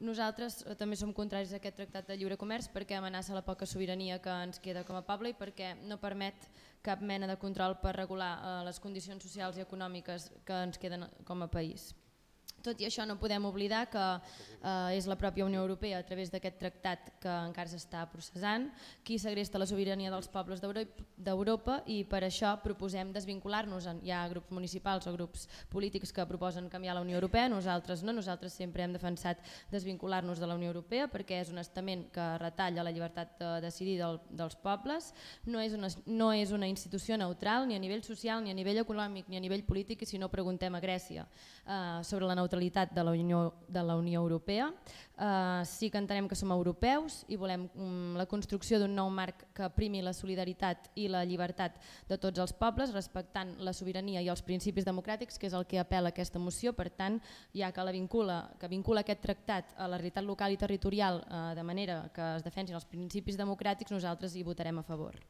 Nosaltres eh, també som contraris a aquest tractat de lliure comerç perquè amenaça la poca sobirania que ens queda com a poble i perquè no permet cap mena de control per regular eh, les condicions socials i econòmiques que ens queden com a país. Tot i això no podem oblidar que eh, és la pròpia Unió Europea a través d'aquest tractat que encara s'està processant qui segresta la sobirania dels pobles d'Europa i per això proposem desvincular-nos. Hi ha grups municipals o grups polítics que proposen canviar la Unió Europea, nosaltres no, nosaltres sempre hem defensat desvincular-nos de la Unió Europea perquè és un estament que retalla la llibertat de eh, decidir del, dels pobles, no és, una, no és una institució neutral ni a nivell social, ni a nivell econòmic, ni a nivell polític, si no preguntem a Grècia eh, sobre la neutralitat neutralitat de la Unió, de la Unió Europea. Eh, sí que entenem que som europeus i volem um, la construcció d'un nou marc que primi la solidaritat i la llibertat de tots els pobles, respectant la sobirania i els principis democràtics, que és el que apela aquesta moció. Per tant, ja que, la vincula, que vincula aquest tractat a la realitat local i territorial eh, de manera que es defensin els principis democràtics, nosaltres hi votarem a favor.